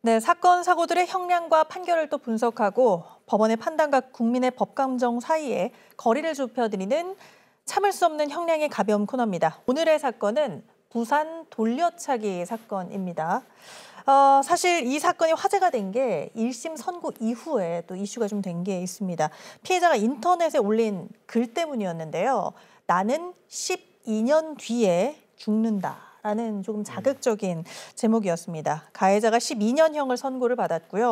네, 사건 사고들의 형량과 판결을 또 분석하고 법원의 판단과 국민의 법 감정 사이에 거리를 좁혀드리는 참을 수 없는 형량의 가벼움 코너입니다. 오늘의 사건은 부산 돌려차기 사건입니다. 어, 사실 이 사건이 화제가 된 게 1심 선고 이후에 또 이슈가 좀 된 게 있습니다. 피해자가 인터넷에 올린 글 때문이었는데요. 나는 12년 뒤에 죽는다. 라는 조금 음. 자극적인 제목이었습니다. 가해자가 12년형을 선고를 받았고요.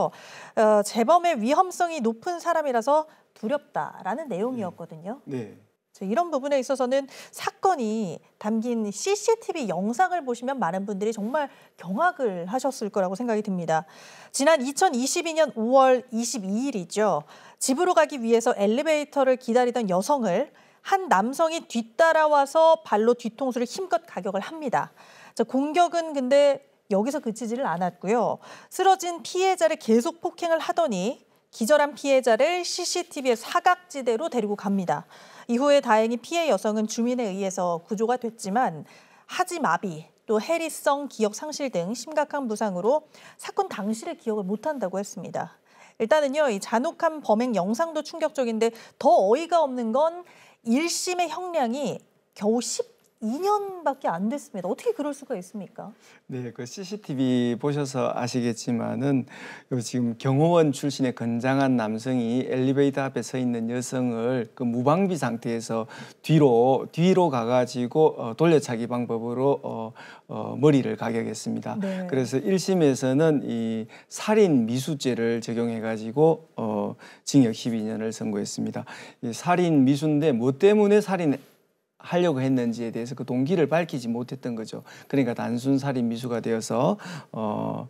어, 재범의 위험성이 높은 사람이라서 두렵다라는 음. 내용이었거든요. 네. 이런 부분에 있어서는 사건이 담긴 CCTV 영상을 보시면 많은 분들이 정말 경악을 하셨을 거라고 생각이 듭니다. 지난 2022년 5월 22일이죠. 집으로 가기 위해서 엘리베이터를 기다리던 여성을 한 남성이 뒤따라와서 발로 뒤통수를 힘껏 가격을 합니다. 공격은 근데 여기서 그치지를 않았고요. 쓰러진 피해자를 계속 폭행을 하더니 기절한 피해자를 CCTV의 사각지대로 데리고 갑니다. 이후에 다행히 피해 여성은 주민에 의해서 구조가 됐지만 하지마비, 또 해리성 기억 상실 등 심각한 부상으로 사건 당시를 기억을 못한다고 했습니다. 일단은요, 이 잔혹한 범행 영상도 충격적인데 더 어이가 없는 건 1심의 형량이 겨우 2년밖에 안 됐습니다. 어떻게 그럴 수가 있습니까? 네, 그 CCTV 보셔서 아시겠지만은 지금 경호원 출신의 건장한 남성이 엘리베이터 앞에 서 있는 여성을 그 무방비 상태에서 뒤로 뒤로 가가지고 어, 돌려차기 방법으로 어, 어, 머리를 가격했습니다. 네. 그래서 1심에서는 이 살인 미수죄를 적용해가지고 어, 징역 12년을 선고했습니다. 이 살인 미수인데 뭐 때문에 살인 하려고 했는지에 대해서 그 동기를 밝히지 못했던 거죠. 그러니까 단순 살인 미수가 되어서 어,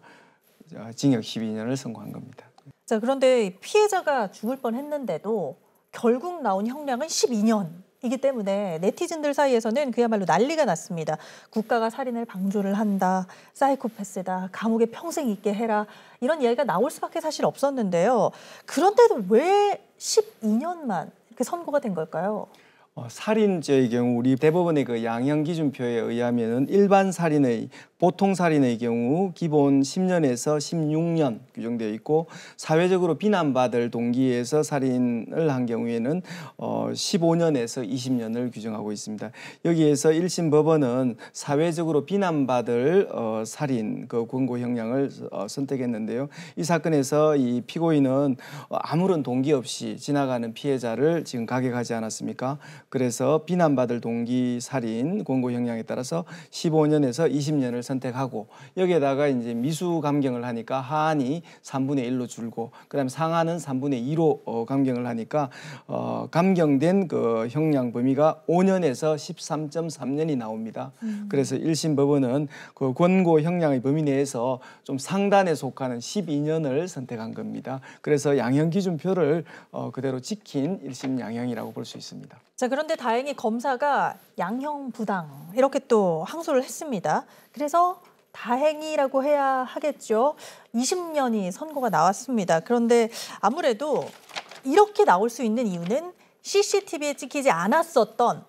어 징역 12년을 선고한 겁니다. 자 그런데 피해자가 죽을 뻔했는데도 결국 나온 형량은 12년. 이기 때문에 네티즌들 사이에서는 그야말로 난리가 났습니다. 국가가 살인을 방조를 한다, 사이코패스다, 감옥에 평생 있게 해라 이런 이야기가 나올 수밖에 사실 없었는데요. 그런데도 왜 12년만 이렇게 그 선고가 된 걸까요? 어, 살인죄의 경우 우리 대법원의 그 양형 기준표에 의하면 일반 살인의 보통 살인의 경우 기본 10년에서 16년 규정되어 있고 사회적으로 비난받을 동기에서 살인을 한 경우에는 어, 15년에서 20년을 규정하고 있습니다. 여기에서 1심 법원은 사회적으로 비난받을 어, 살인 그 권고 형량을 어, 선택했는데요. 이 사건에서 이 피고인은 아무런 동기 없이 지나가는 피해자를 지금 가격하지 않았습니까? 그래서 비난받을 동기 살인 권고 형량에 따라서 15년에서 20년을 선택하고 여기에다가 이제 미수 감경을 하니까 하한이 3분의 1로 줄고 그다음에 상한은 3분의 2로 어, 감경을 하니까 어, 감경된 그 형량 범위가 5년에서 13.3년이 나옵니다. 음. 그래서 1심 법원은 그 권고 형량의 범위 내에서 좀 상단에 속하는 12년을 선택한 겁니다. 그래서 양형 기준표를 어, 그대로 지킨 1심 양형이라고 볼 수 있습니다. 자, 그런데 다행히 검사가 양형 부당 이렇게 또 항소를 했습니다. 그래서 다행이라고 해야 하겠죠. 20년이 선고가 나왔습니다. 그런데 아무래도 이렇게 나올 수 있는 이유는 CCTV에 찍히지 않았었던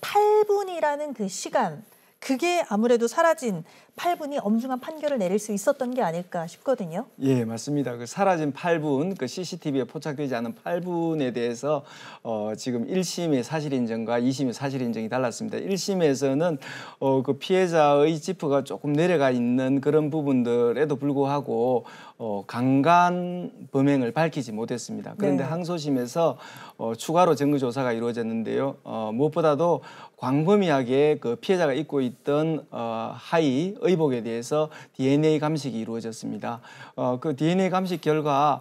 8분이라는 그 시간 그게 아무래도 사라진 8분이 엄중한 판결을 내릴 수 있었던 게 아닐까 싶거든요. 예, 맞습니다. 그 사라진 8분, 그 CCTV에 포착되지 않은 8분에 대해서 어, 지금 1심의 사실 인정과 2심의 사실 인정이 달랐습니다. 1심에서는 어, 그 피해자의 지프가 조금 내려가 있는 그런 부분들에도 불구하고 어, 강간 범행을 밝히지 못했습니다. 그런데 네. 항소심에서 어, 추가로 증거 조사가 이루어졌는데요. 어, 무엇보다도 광범위하게 그 피해자가 입고 있던 어, 하이 의복에 대해서 DNA 감식이 이루어졌습니다. 어, 그 DNA 감식 결과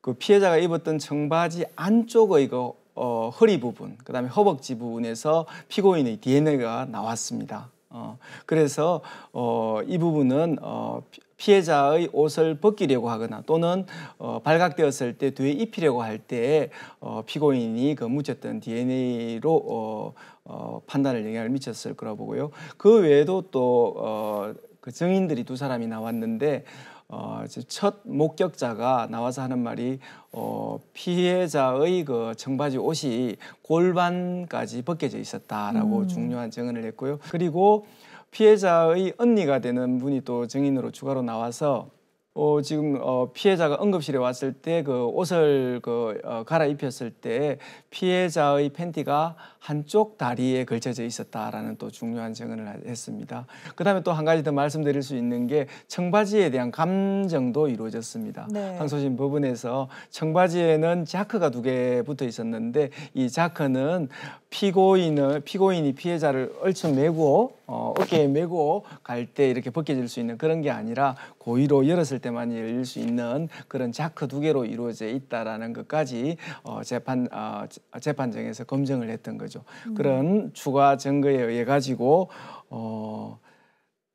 그 피해자가 입었던 청바지 안쪽의 그 어, 허리 부분, 그 다음에 허벅지 부분에서 피고인의 DNA가 나왔습니다. 어, 그래서 어, 이 부분은 어, 피해자의 옷을 벗기려고 하거나 또는 어, 발각되었을 때 뒤에 입히려고 할 때 어, 피고인이 그 묻혔던 DNA로 어, 어, 판단을 영향을 미쳤을 거라고 보고요. 그 외에도 또 어, 그 증인들이 두 사람이 나왔는데 어, 첫 목격자가 나와서 하는 말이 어, 피해자의 그 청바지 옷이 골반까지 벗겨져 있었다라고 음. 중요한 증언을 했고요. 그리고 피해자의 언니가 되는 분이 또 증인으로 추가로 나와서 어, 지금 어, 피해자가 응급실에 왔을 때 그 옷을 그 어, 갈아입혔을 때 피해자의 팬티가 한쪽 다리에 걸쳐져 있었다라는 또 중요한 증언을 했습니다. 그 다음에 또 한 가지 더 말씀드릴 수 있는 게 청바지에 대한 감정도 이루어졌습니다. 네. 항소진 법원에서 청바지에는 자크가 두 개 붙어 있었는데 이 자크는 피고인을 피고인이 피해자를 얼추 메고 어, 어깨에 메고 갈 때 이렇게 벗겨질 수 있는 그런 게 아니라 고의로 열었을 때만 열릴 수 있는 그런 자크 두 개로 이루어져 있다라는 것까지 어, 재판 어, 재판정에서 검증을 했던 거죠. 거죠. 음. 그런 추가 증거에 의해 가지고 어,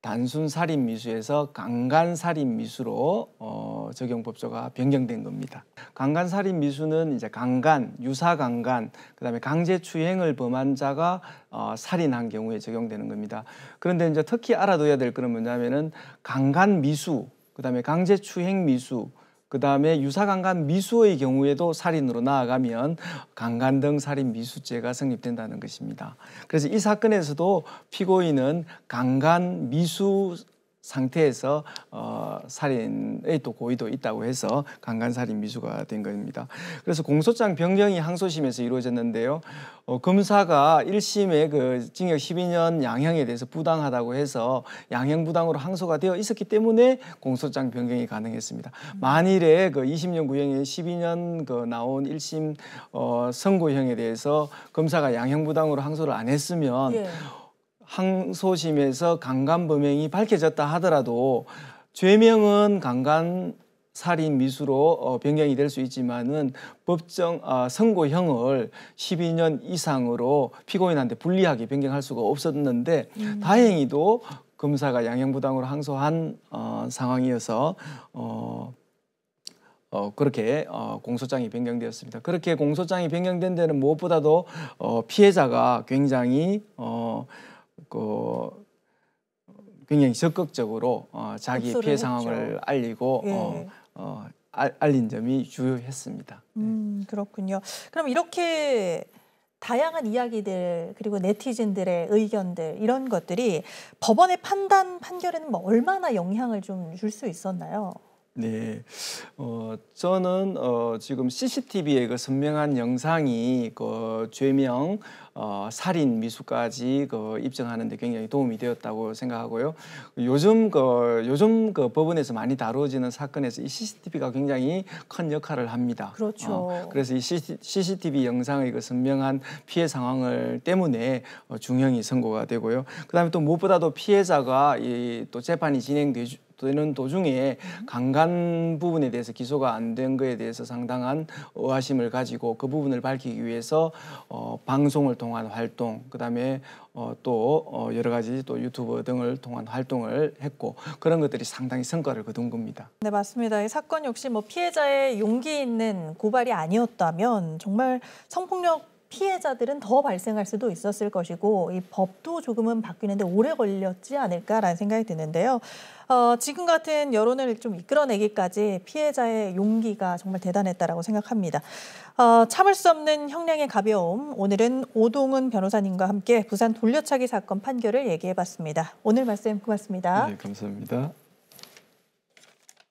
단순 살인 미수에서 강간 살인 미수로 어, 적용법조가 변경된 겁니다. 강간 살인 미수는 이제 강간, 유사 강간, 그다음에 강제 추행을 범한 자가 어, 살인한 경우에 적용되는 겁니다. 그런데 이제 특히 알아둬야 될 거는 뭐냐면은 강간 미수, 그다음에 강제 추행 미수, 그 다음에 유사강간 미수의 경우에도 살인으로 나아가면 강간 등 살인 미수죄가 성립된다는 것입니다. 그래서 이 사건에서도 피고인은 강간 미수 상태에서 어, 살인의 또 고의도 있다고 해서 강간살인 미수가 된 겁니다. 그래서 공소장 변경이 항소심에서 이루어졌는데요. 어, 검사가 1심에 그 징역 12년 양형에 대해서 부당하다고 해서 양형 부당으로 항소가 되어 있었기 때문에 공소장 변경이 가능했습니다. 만일에 그 20년 구형에 12년 그 나온 1심 어, 선고형에 대해서 검사가 양형 부당으로 항소를 안 했으면 예. 항소심에서 강간 범행이 밝혀졌다 하더라도 죄명은 강간 살인 미수로 어, 변경이 될 수 있지만은 법정 어, 선고형을 12년 이상으로 피고인한테 불리하게 변경할 수가 없었는데 음. 다행히도 검사가 양형부당으로 항소한 어, 상황이어서 어, 어, 그렇게 어, 공소장이 변경되었습니다. 그렇게 공소장이 변경된 데는 무엇보다도 어, 피해자가 굉장히 어, 그 굉장히 적극적으로 어, 자기 피해 상황을 알리고 어, 예. 어, 어, 알, 알린 점이 주요했습니다. 네. 음, 그렇군요. 그럼 이렇게 다양한 이야기들 그리고 네티즌들의 의견들 이런 것들이 법원의 판단 판결에는 뭐 얼마나 영향을 좀 줄 수 있었나요? 네, 어, 저는 어, 지금 CCTV의 그 선명한 영상이 그 죄명, 어, 살인, 미수까지 그 입증하는데 굉장히 도움이 되었다고 생각하고요. 요즘 그 요즘 그 법원에서 많이 다루어지는 사건에서 이 CCTV가 굉장히 큰 역할을 합니다. 그렇죠. 어, 그래서 이 CCTV 영상의 그 선명한 피해 상황을 때문에 어, 중형이 선고가 되고요. 그다음에 또 무엇보다도 피해자가 이 또 재판이 진행되 되는 도중에 강간 부분에 대해서 기소가 안 된 거에 대해서 상당한 의아심을 가지고 그 부분을 밝히기 위해서 어, 방송을 통한 활동 그다음에 어, 또 어, 여러 가지 또 유튜브 등을 통한 활동을 했고 그런 것들이 상당히 성과를 거둔 겁니다. 네 맞습니다. 이 사건 역시 뭐 피해자의 용기 있는 고발이 아니었다면 정말 성폭력 피해자들은 더 발생할 수도 있었을 것이고 이 법도 조금은 바뀌는데 오래 걸렸지 않을까라는 생각이 드는데요. 어, 지금 같은 여론을 좀 이끌어내기까지 피해자의 용기가 정말 대단했다라고 생각합니다. 어, 참을 수 없는 형량의 가벼움, 오늘은 오동은 변호사님과 함께 부산 돌려차기 사건 판결을 얘기해봤습니다. 오늘 말씀 고맙습니다. 네, 감사합니다.